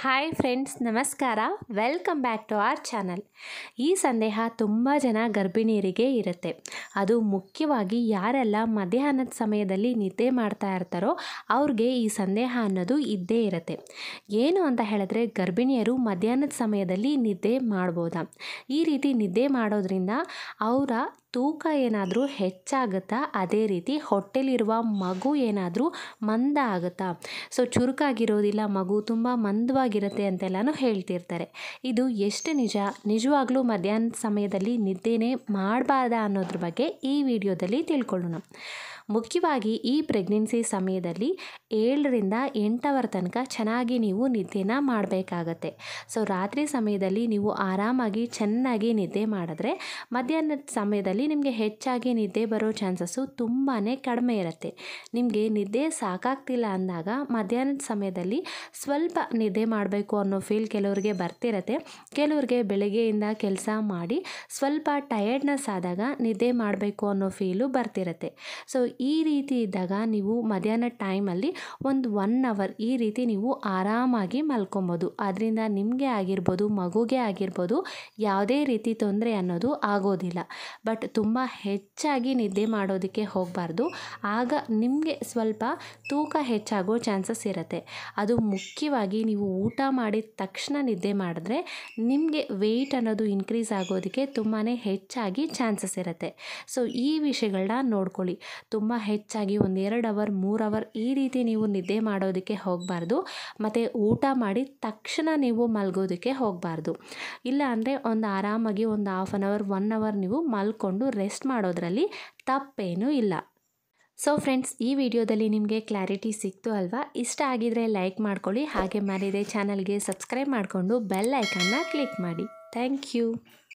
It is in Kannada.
ಹಾಯ್ ಫ್ರೆಂಡ್ಸ್ ನಮಸ್ಕಾರ welcome back to our channel ಈ ಸಂದೇಹ ತುಂಬ ಜನ ಗರ್ಭಿಣಿಯರಿಗೆ ಇರುತ್ತೆ ಅದು ಮುಖ್ಯವಾಗಿ ಯಾರೆಲ್ಲ ಮಧ್ಯಾಹ್ನದ ಸಮಯದಲ್ಲಿ ನಿದ್ದೆ ಮಾಡ್ತಾ ಇರ್ತಾರೋ ಅವ್ರಿಗೆ ಈ ಸಂದೇಹ ಅನ್ನೋದು ಇದ್ದೇ ಇರುತ್ತೆ ಏನು ಅಂತ ಹೇಳಿದ್ರೆ ಗರ್ಭಿಣಿಯರು ಮಧ್ಯಾಹ್ನದ ಸಮಯದಲ್ಲಿ ನಿದ್ದೆ ಮಾಡ್ಬೋದಾ ಈ ರೀತಿ ನಿದ್ದೆ ಮಾಡೋದ್ರಿಂದ ಅವರ ತೂಕ ಏನಾದರೂ ಹೆಚ್ಚಾಗುತ್ತಾ ಅದೇ ರೀತಿ ಹೊಟ್ಟೆಲಿರುವ ಮಗು ಏನಾದರೂ ಮಂದ ಆಗುತ್ತಾ ಸೊ ಚುರುಕಾಗಿರೋದಿಲ್ಲ ಮಗು ತುಂಬ ಮಂದವಾಗಿರುತ್ತೆ ಅಂತೆಲ್ಲನೂ ಹೇಳ್ತಿರ್ತಾರೆ ಇದು ಎಷ್ಟು ನಿಜ ನಿಜವಾಗ್ಲೂ ಮಧ್ಯಾಹ್ನ ಸಮಯದಲ್ಲಿ ನಿದ್ದೆನೇ ಮಾಡಬಾರ್ದ ಅನ್ನೋದ್ರ ಬಗ್ಗೆ ಈ ವಿಡಿಯೋದಲ್ಲಿ ತಿಳ್ಕೊಳ್ಳೋಣ ಮುಖ್ಯವಾಗಿ ಈ ಪ್ರೆಗ್ನೆನ್ಸಿ ಸಮಯದಲ್ಲಿ ಏಳರಿಂದ ಎಂಟವರ ತನಕ ಚೆನ್ನಾಗಿ ನೀವು ನಿದ್ದೆನ ಮಾಡಬೇಕಾಗತ್ತೆ ಸೊ ರಾತ್ರಿ ಸಮಯದಲ್ಲಿ ನೀವು ಆರಾಮಾಗಿ ಚೆನ್ನಾಗಿ ನಿದ್ದೆ ಮಾಡಿದ್ರೆ ಮಧ್ಯಾಹ್ನದ ಸಮಯದಲ್ಲಿ ನಿಮಗೆ ಹೆಚ್ಚಾಗಿ ನಿದ್ದೆ ಬರೋ ಚಾನ್ಸಸ್ಸು ತುಂಬಾ ಕಡಿಮೆ ಇರುತ್ತೆ ನಿಮಗೆ ನಿದ್ದೆ ಸಾಕಾಗ್ತಿಲ್ಲ ಅಂದಾಗ ಮಧ್ಯಾಹ್ನದ ಸಮಯದಲ್ಲಿ ಸ್ವಲ್ಪ ನಿದ್ದೆ ಮಾಡಬೇಕು ಅನ್ನೋ ಫೀಲ್ ಕೆಲವ್ರಿಗೆ ಬರ್ತಿರತ್ತೆ ಕೆಲವ್ರಿಗೆ ಬೆಳಗ್ಗೆಯಿಂದ ಕೆಲಸ ಮಾಡಿ ಸ್ವಲ್ಪ ಟಯರ್ಡ್ನೆಸ್ ಆದಾಗ ನಿದ್ದೆ ಮಾಡಬೇಕು ಅನ್ನೋ ಫೀಲು ಬರ್ತಿರತ್ತೆ ಸೊ ಈ ರೀತಿ ಇದ್ದಾಗ ನೀವು ಮಧ್ಯಾಹ್ನದ ಟೈಮಲ್ಲಿ ಒಂದು ಒನ್ ಅವರ್ ಈ ರೀತಿ ನೀವು ಆರಾಮಾಗಿ ಮಲ್ಕೊಬೋದು ಅದರಿಂದ ನಿಮಗೆ ಆಗಿರ್ಬೋದು ಮಗುಗೆ ಆಗಿರ್ಬೋದು ಯಾವುದೇ ರೀತಿ ತೊಂದರೆ ಅನ್ನೋದು ಆಗೋದಿಲ್ಲ ಬಟ್ ತುಂಬ ಹೆಚ್ಚಾಗಿ ನಿದ್ದೆ ಮಾಡೋದಕ್ಕೆ ಹೋಗಬಾರ್ದು ಆಗ ನಿಮಗೆ ಸ್ವಲ್ಪ ತೂಕ ಹೆಚ್ಚಾಗೋ ಚಾನ್ಸಸ್ ಇರುತ್ತೆ ಅದು ಮುಖ್ಯವಾಗಿ ನೀವು ಊಟ ಮಾಡಿದ ತಕ್ಷಣ ನಿದ್ದೆ ಮಾಡಿದ್ರೆ ನಿಮಗೆ ವೆಯ್ಟ್ ಅನ್ನೋದು ಇನ್ಕ್ರೀಸ್ ಆಗೋದಕ್ಕೆ ತುಂಬಾ ಹೆಚ್ಚಾಗಿ ಚಾನ್ಸಸ್ ಇರುತ್ತೆ ಸೊ ಈ ವಿಷಯಗಳನ್ನ ನೋಡ್ಕೊಳ್ಳಿ ತುಂಬ ಹೆಚ್ಚಾಗಿ ಎರಡು ಅವರ್ ಮೂರು ಅವರ್ ಈ ರೀತಿ ನೀವು ನಿದ್ದೆ ಮಾಡೋದಕ್ಕೆ ಹೋಗಬಾರ್ದು ಮತ್ತು ಊಟ ಮಾಡಿದ ತಕ್ಷಣ ನೀವು ಮಲ್ಗೋದಕ್ಕೆ ಹೋಗಬಾರ್ದು ಇಲ್ಲ ಅಂದರೆ ಒಂದು ಆರಾಮಾಗಿ ಒಂದು half an hour one hour ನೀವು ಮಲ್ಕೊಂಡು ರೆಸ್ಟ್ ಮಾಡೋದ್ರಲ್ಲಿ ತಪ್ಪೇನೂ ಇಲ್ಲ ಸೊ ಫ್ರೆಂಡ್ಸ್ ಈ ವಿಡಿಯೋದಲ್ಲಿ ನಿಮಗೆ ಕ್ಲಾರಿಟಿ ಸಿಕ್ತು ಅಲ್ವಾ ಇಷ್ಟ ಆಗಿದರೆ ಲೈಕ್ ಮಾಡ್ಕೊಳ್ಳಿ ಹಾಗೆ ಮಾಡಿದೆ ಚಾನಲ್ಗೆ ಸಬ್ಸ್ಕ್ರೈಬ್ ಮಾಡಿಕೊಂಡು ಬೆಲ್ ಐಕನ್ನ ಕ್ಲಿಕ್ ಮಾಡಿ ಥ್ಯಾಂಕ್ ಯು